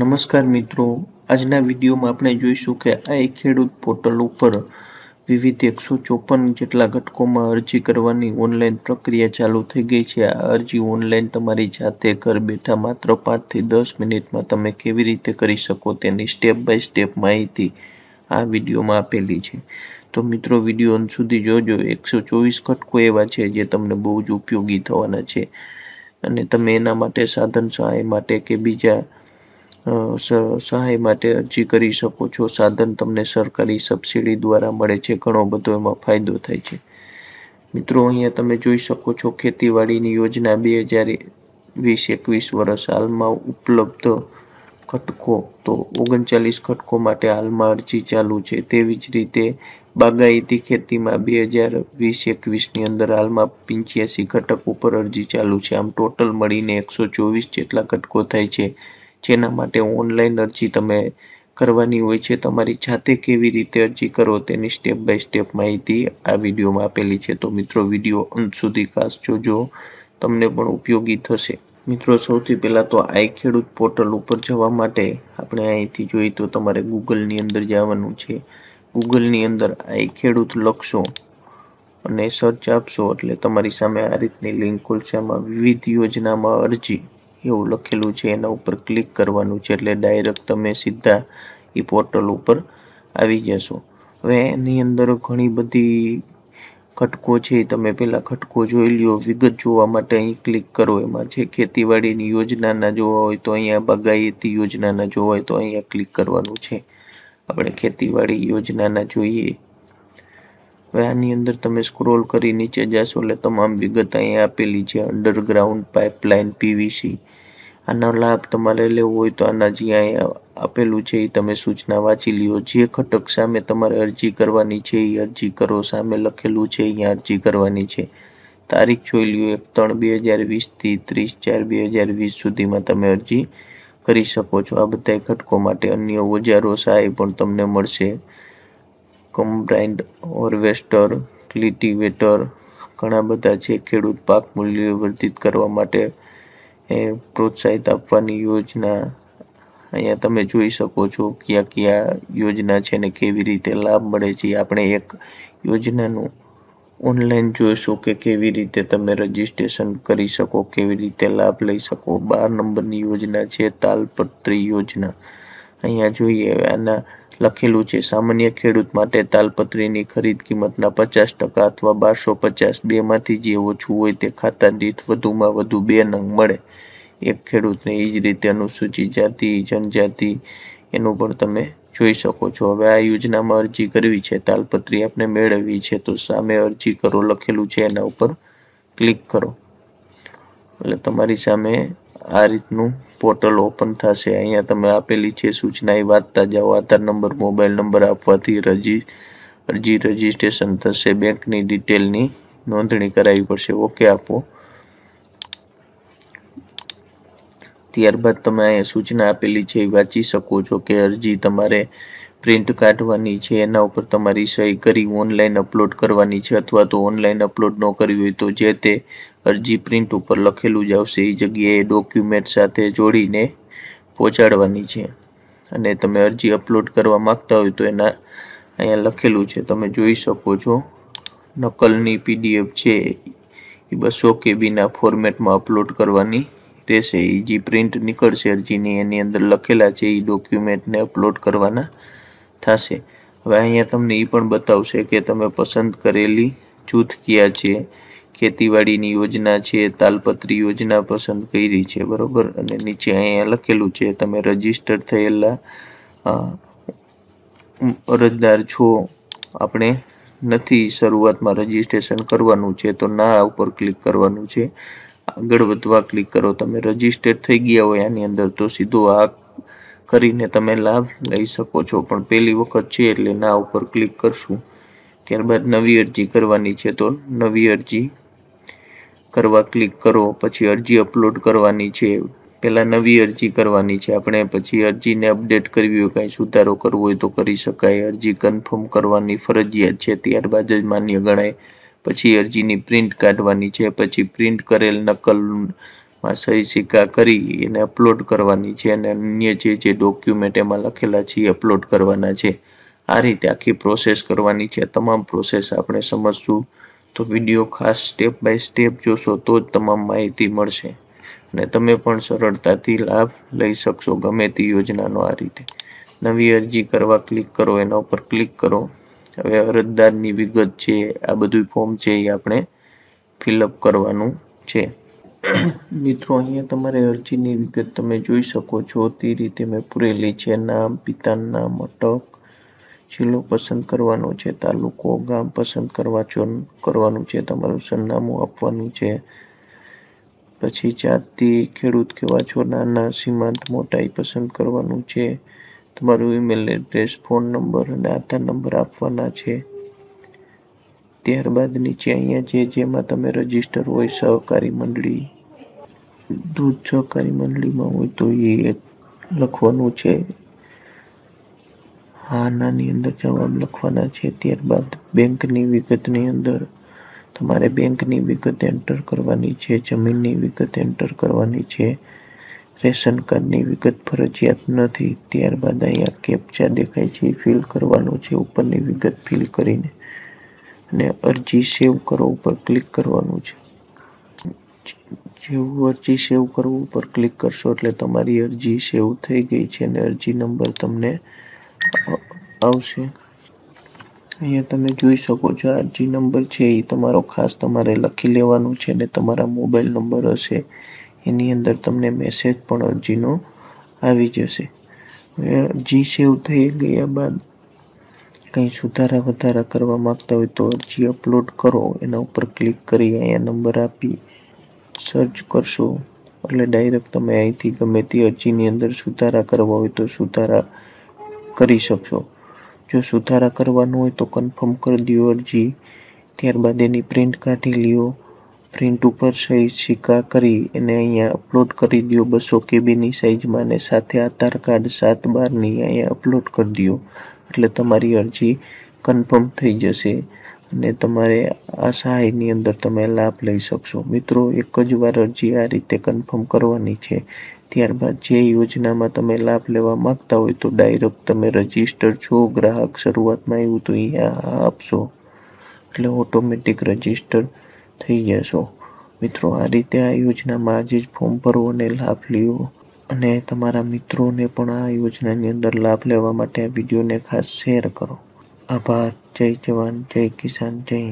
નમસ્કાર મિત્રો આજના વિડીયોમાં આપણે જોઈશું કે આ એક ખેડૂત પોર્ટલ ઉપર વિવિધ એકસો ચોપન જેટલા ઘટકોમાં અરજી કરવાની ઓનલાઈન પ્રક્રિયા ચાલુ થઈ ગઈ છે આ અરજી ઓનલાઈન તમારી જાતે ઘર બેઠા માત્ર પાંચથી દસ મિનિટમાં તમે કેવી રીતે કરી શકો તેની સ્ટેપ બાય સ્ટેપ માહિતી આ વિડીયોમાં આપેલી છે તો મિત્રો વિડીયો અંત સુધી જોજો એકસો ચોવીસ ઘટકો એવા છે જે તમને બહુ જ ઉપયોગી થવાના છે અને તમે એના માટે સાધન સહાય માટે કે બીજા સહાય માટે અરજી કરી શકો છો સાધન તમને સરકારી સબસિડી દ્વારા મળે છે ઘણો બધો એમાં ફાયદો થાય છે મિત્રો અહીંયા તમે જોઈ શકો છો ખેતીવાડીની યોજના બે હજાર વીસ એકવીસ વર્ષ હાલમાં ઉપલબ્ધ ખટકો તો ઓગણચાલીસ ખટકો માટે હાલમાં અરજી ચાલુ છે તેવી જ રીતે બાગાયતી ખેતીમાં બે હજાર વીસ એકવીસની અંદર હાલમાં પિંચ્યાસી ઘટક ઉપર અરજી ચાલુ છે આમ ટોટલ મળીને એકસો ચોવીસ જેટલા ઘટકો થાય છે જેના માટે ઓનલાઈન અરજી તમે કરવાની હોય છે તમારી જાતે કેવી રીતે અરજી કરો તેની સ્ટેપ બાય સ્ટેપ માહિતી આ વિડીયોમાં આપેલી છે તો મિત્રો વિડીયો અંત સુધી ખાસ જોજો તમને પણ ઉપયોગી થશે મિત્રો સૌથી પહેલાં તો આઈ ખેડૂત પોર્ટલ ઉપર જવા માટે આપણે અહીંથી જોઈએ તો તમારે ગૂગલની અંદર જવાનું છે ગૂગલની અંદર આઈ ખેડૂત લખશો અને સર્ચ આપશો એટલે તમારી સામે આ રીતની લિંક ખુલશે આમાં વિવિધ યોજનામાં અરજી એવું લખેલું છે એના ઉપર ક્લિક કરવાનું છે એટલે ડાયરેક્ટ તમે સીધા એ પોર્ટલ ઉપર આવી જશો હવે એની અંદર ઘણી બધી ખટકો છે તમે પહેલાં ખટકો જોઈ લ્યો વિગત જોવા માટે અહીં ક્લિક કરો એમાં છે ખેતીવાડીની યોજનાના જોવા હોય તો અહીંયા બાગાયતી યોજનાના જોવા હોય તો અહીંયા ક્લિક કરવાનું છે આપણે ખેતીવાડી યોજનાના જોઈએ હવે આની અંદર તમે સ્ક્રોલ કરી નીચે જશો એટલે તમામ વિગત અહીં આપેલી છે અંડરગ્રાઉન્ડ પાઇપલાઇન પીવીસી આનો લાભ તમારે લેવો હોય તો આના જે અહીં આપેલું છે એ તમે સૂચના વાંચી લ્યો જે ઘટક સામે તમારે અરજી કરવાની છે એ અરજી કરો સામે લખેલું છે અહીંયા અરજી કરવાની છે તારીખ જોઈ લ્યો એક ત્રણ બે હજાર વીસથી ત્રીસ ચાર બે હજાર વીસ સુધીમાં તમે અરજી કરી શકો છો આ બધા ઘટકો માટે અન્ય ઓજારો સહાય પણ તમને મળશે કમ્બાઇન્ડ હાર્વેસ્ટર કલ્ટીવેટર ઘણા બધા છે ખેડૂત પાક મૂલ્ય વર્ધિત કરવા માટે પ્રોત્સાહિત આપવાની યોજના અહીંયા તમે જોઈ શકો છો કયા કયા યોજના છે ને કેવી રીતે લાભ મળે છે આપણે એક યોજનાનું ઓનલાઈન જોઈશું કે કેવી રીતે તમે રજીસ્ટ્રેશન કરી શકો કેવી રીતે લાભ લઈ શકો બાર નંબરની યોજના છે તાલપત્રી યોજના અહીંયા જોઈએ આના લખેલું છે સામાન્ય ખેડૂત માટે તાલપત્રીની ખરીદ કિંમતના પચાસ ટકા અથવા બારસો પચાસ બેમાંથી જે ઓછું હોય તે ખાતા દીઠ વધુમાં વધુ બે નંગ મળે એક ખેડૂતને એ જ રીતે અનુસૂચિત જાતિ જનજાતિ એનું પણ તમે જોઈ શકો છો હવે આ યોજનામાં અરજી કરવી છે તાલપત્રી આપણે મેળવવી છે તો સામે અરજી કરો લખેલું છે એના ઉપર ક્લિક કરો એટલે તમારી સામે આ રીતનું પોર્ટલ ઓપન થશે અહીંયા તમે આપેલી છે સૂચના એ વાંચતા જાઓ આધાર નંબર મોબાઈલ નંબર આપવાથી રજી અરજી રજીસ્ટ્રેશન થશે બેંકની ડિટેલની નોંધણી કરાવવી પડશે ઓકે આપો ત્યારબાદ તમે અહીંયા સૂચના આપેલી છે એ વાંચી શકો છો કે અરજી તમારે પ્રિન્ટ કાઢવાની છે એના ઉપર તમારી સહી કરી ઓનલાઈન અપલોડ કરવાની છે અથવા તો ઓનલાઈન અપલોડ ન કરવી હોય તો જે તે અરજી પ્રિન્ટ ઉપર લખેલું જ આવશે એ જગ્યાએ ડોક્યુમેન્ટ સાથે જોડીને પહોંચાડવાની છે અને તમે અરજી અપલોડ કરવા માગતા હોય તો એના અહીંયા લખેલું છે તમે જોઈ શકો છો નકલની પીડીએફ છે એ બસો કેબીના ફોર્મેટમાં અપલોડ કરવાની રહેશે એ જે પ્રિન્ટ નીકળશે અરજીની એની અંદર લખેલા છે એ ડોક્યુમેન્ટને અપલોડ કરવાના થશે હવે અહીંયા તમને એ પણ બતાવશે કે તમે પસંદ કરેલી જૂથ કયા છે ખેતીવાડીની યોજના છે તાલપત્રી યોજના પસંદ કરી છે બરોબર અને નીચે અહીંયા લખેલું છે તમે રજીસ્ટર થયેલા અરજદાર છો આપણે નથી શરૂઆતમાં રજીસ્ટ્રેશન કરવાનું છે તો ના ઉપર ક્લિક કરવાનું છે આગળ વધવા ક્લિક કરો તમે રજીસ્ટર થઈ ગયા હોય આની અંદર તો સીધો આ કરીને તમે લાભ લઈ શકો છો પણ પહેલી વખત છે એટલે ના ઉપર ક્લિક કરશું ત્યારબાદ નવી અરજી કરવાની છે તો નવી અરજી કરવા ક્લિક કરો પછી અરજી અપલોડ કરવાની છે પહેલાં નવી અરજી કરવાની છે આપણે પછી અરજીને અપડેટ કરવી હોય કાંઈ સુધારો કરવો હોય તો કરી શકાય અરજી કન્ફર્મ કરવાની ફરજિયાત છે ત્યારબાદ જ માન્ય ગણાય પછી અરજીની પ્રિન્ટ કાઢવાની છે પછી પ્રિન્ટ કરેલ નકલ માં સહી સિક્કા કરી એને અપલોડ કરવાની છે અને અન્ય જે જે ડોક્યુમેન્ટ એમાં લખેલા છે એ અપલોડ કરવાના છે આ રીતે આખી પ્રોસેસ કરવાની છે તમામ પ્રોસેસ આપણે સમજશું તો વિડીયો ખાસ સ્ટેપ બાય સ્ટેપ જોશો તો જ તમામ માહિતી મળશે અને તમે પણ સરળતાથી લાભ લઈ શકશો ગમે તે યોજનાનો આ રીતે નવી અરજી કરવા ક્લિક કરો એના ઉપર ક્લિક કરો હવે અરજદારની વિગત છે આ બધું ફોર્મ છે એ આપણે ફિલઅપ કરવાનું છે મિત્રો અહીંયા તમારે અરજીની વિગત તમે જોઈ શકો છો તે રીતે મેં પૂરેલી છે નામ પિતાનું નામ અટક જિલ્લો પસંદ કરવાનો છે તાલુકો ગામ પસંદ કરવા છો કરવાનું છે તમારું સરનામું આપવાનું છે પછી જાતિ ખેડૂત કેવા છો નાના સીમાંત મોટાઈ પસંદ કરવાનું છે તમારું ઈમેલ એડ્રેસ ફોન નંબર અને આધાર નંબર આપવાના છે ત્યારબાદ નીચે અહીંયા જે જેમાં તમે રજીસ્ટર હોય સહકારી મંડળી દૂધ સહકારી મંડળીમાં હોય તો એ લખવાનું છે હા નાની અંદર જવાબ લખવાના છે ત્યારબાદ બેંકની વિગતની અંદર તમારે બેંકની વિગત એન્ટર કરવાની છે જમીનની વિગત એન્ટર કરવાની છે રેશન કાર્ડની વિગત ફરજિયાત નથી ત્યારબાદ અહીંયા કેપ્ચા દેખાય છે ફિલ કરવાનું છે ઉપરની વિગત ફિલ કરીને અને અરજી સેવ કરો ઉપર ક્લિક કરવાનું છે જેવું અરજી સેવ કરવું ઉપર ક્લિક કરશો એટલે તમારી અરજી સેવ થઈ ગઈ છે અને અરજી નંબર તમને આવશે અહીંયા તમે જોઈ શકો છો અરજી નંબર છે એ તમારો ખાસ તમારે લખી લેવાનું છે ને તમારા મોબાઈલ નંબર હશે એની અંદર તમને મેસેજ પણ અરજીનો આવી જશે અરજી સેવ થઈ ગયા બાદ કંઈ સુધારા વધારા કરવા માગતા હોય તો અરજી અપલોડ કરો એના ઉપર ક્લિક કરી અહીંયા નંબર આપી સર્ચ કરશો એટલે ડાયરેક્ટ તમે અહીંથી ગમે તે અરજીની અંદર સુધારા કરવા હોય તો સુધારા કરી શકશો જો સુધારા કરવાનું હોય તો કન્ફર્મ કરી દો અરજી ત્યારબાદ એની પ્રિન્ટ કાઢી લ્યો પ્રિન્ટ ઉપર સહી સિક્કા કરી એને અહીંયા અપલોડ કરી દો બસો કેબીની સાઇઝમાં અને સાથે આધાર કાર્ડ સાત બારની અહીંયા અપલોડ કરી દો એટલે તમારી અરજી કન્ફર્મ થઈ જશે અને તમારે આ સહાયની અંદર તમે લાભ લઈ શકશો મિત્રો એક જ વાર અરજી આ રીતે કન્ફર્મ કરવાની છે ત્યારબાદ જે યોજનામાં તમે લાભ લેવા માંગતા હોય તો ડાયરેક્ટ તમે રજીસ્ટર છો ગ્રાહક શરૂઆતમાં આવ્યું તો અહીંયા આપશો એટલે ઓટોમેટિક રજીસ્ટર થઈ જશો મિત્રો આ રીતે આ યોજનામાં આજે જ ફોર્મ ભરો અને લાભ લ્યો અને તમારા મિત્રોને પણ આ યોજનાની અંદર લાભ લેવા માટે આ વિડીયોને ખાસ શેર કરો આભાર જય જવાન જય કિસાન જય